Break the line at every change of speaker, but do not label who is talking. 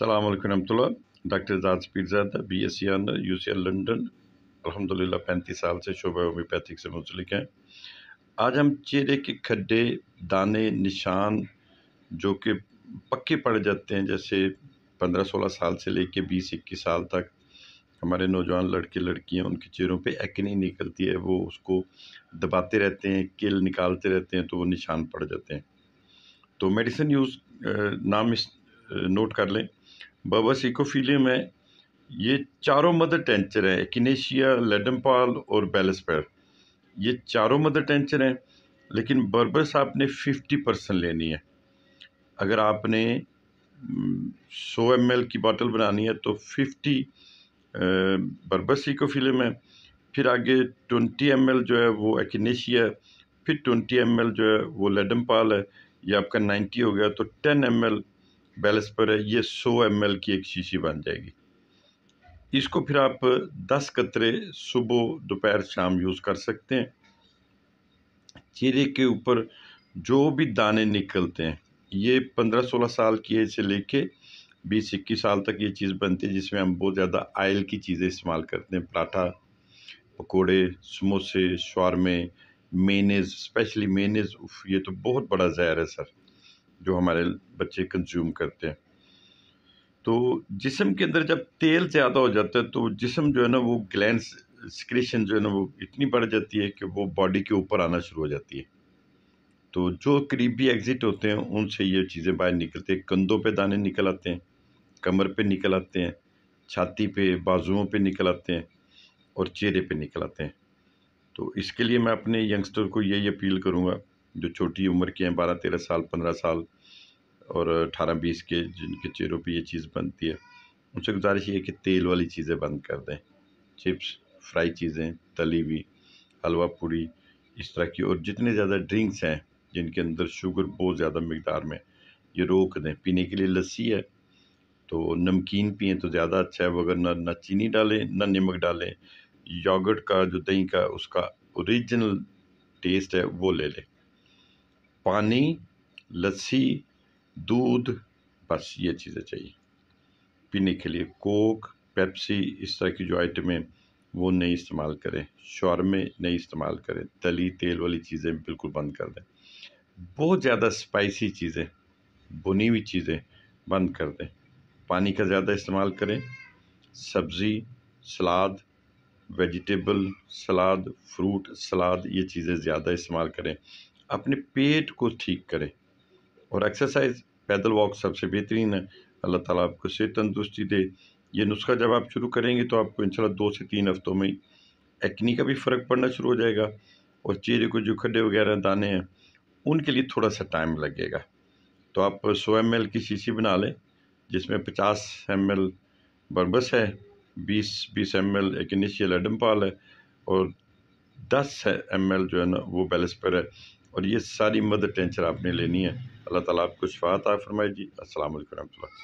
सलामकुम रमतुल्ला डॉक्टर जाज Pirzada B S C honour U C L London अलहमदिल्ला पैंतीस साल से शोबा होम्योपैथिक से मुंसलिक हैं आज हम चेहरे के खड्डे दाने निशान जो कि पक्के पड़ जाते हैं जैसे पंद्रह सोलह साल से लेके बीस इक्कीस साल तक हमारे नौजवान लड़के लड़कियां उनके चेहरों पे एक्नी निकलती है वो उसको दबाते रहते हैं किल निकालते रहते हैं तो वो निशान पड़ जाते हैं तो मेडिसिन यूज़ नाम इस नोट कर लें बाबा सिकोफिले में ये चारों मदर टेंचर हैं लेडम लेडमपाल और बैलस्पर ये चारों मदर टेंचर हैं लेकिन बर्बस आपने 50 परसेंट लेनी है अगर आपने 100 एम की बॉटल बनानी है तो 50 बर्बस इकोफिले में फिर आगे 20 एम जो है वो एकनेशिया फिर 20 एम जो है वो लेडमपाल है ये आपका 90 हो गया तो 10 एम पर है ये 100 एम की एक शीशी बन जाएगी इसको फिर आप 10 कतरे सुबह दोपहर शाम यूज़ कर सकते हैं चेहरे के ऊपर जो भी दाने निकलते हैं ये पंद्रह सोलह साल की एज से लेके बीस इक्कीस साल तक ये चीज़ बनती है जिसमें हम बहुत ज़्यादा आयल की चीज़ें इस्तेमाल करते हैं पराठा पकोड़े समोसे शॉर्मे मेनेज स्पेशली मेनेज ये तो बहुत बड़ा जहर है सर जो हमारे बच्चे कंज्यूम करते हैं तो जिसम के अंदर जब तेल ज़्यादा हो जाता है तो जिसम जो है ना वो ग्लैंड सिक्रेशन जो है ना वो इतनी बढ़ जाती है कि वो बॉडी के ऊपर आना शुरू हो जाती है तो जो करीबी एग्ज़िट होते हैं उनसे ये चीज़ें बाहर निकलते हैं कंधों पे दाने निकल आते हैं कमर पे निकल आते हैं छाती पे बाजुओं पे निकल आते हैं और चेहरे पे निकल आते हैं तो इसके लिए मैं अपने यंगस्टर को यही अपील करूँगा जो छोटी उम्र के हैं बारह तेरह साल पंद्रह साल और अठारह बीस के जिनके चेहरों पे ये चीज़ बनती है उनसे गुजारिश ये कि तेल वाली चीज़ें बंद कर दें चिप्स फ्राई चीज़ें तली हुई हलवा पूड़ी इस तरह की और जितने ज़्यादा ड्रिंक्स हैं जिनके अंदर शुगर बहुत ज़्यादा मकदार में ये रोक दें पीने के लिए लस्सी है तो नमकीन पिए तो ज़्यादा अच्छा है वगैरह ना ना चीनी डालें ना नमक डालें योगर्ट का जो दही का उसका ओरिजिनल टेस्ट है वो ले लें पानी लस्सी दूध बस ये चीज़ें चाहिए पीने के लिए कोक पेप्सी इस तरह की जो आइटमें वो नहीं इस्तेमाल करें में नहीं इस्तेमाल करें तली तेल वाली चीज़ें बिल्कुल बंद कर दें बहुत ज़्यादा स्पाइसी चीज़ें भुनी हुई चीज़ें बंद कर दें पानी का ज़्यादा इस्तेमाल करें सब्ज़ी सलाद वेजिटेबल सलाद फ्रूट सलाद ये चीज़ें ज़्यादा इस्तेमाल करें अपने पेट को ठीक करें और एक्सरसाइज पैदल वॉक सबसे बेहतरीन है अल्लाह ताला आपको सेहत तंदुरुस्ती दे ये नुस्खा जब आप शुरू करेंगे तो आपको इंशाल्लाह दो से तीन हफ्तों में एक्नी का भी फ़र्क पड़ना शुरू हो जाएगा और चेहरे को जो खड्डे वगैरह दाने हैं उनके लिए थोड़ा सा टाइम लगेगा तो आप सौ एम की शीशी बना लें जिसमें पचास एम एल बर्बस है बीस बीस एम एल एक इनिशियल एडम्पाल है और दस एम एल जो है ना वो बैलेंस पर है और ये सारी मदद टेंशन आपने लेनी है अल्लाह ताला आपको शफात फरमाए जी असल वरहमल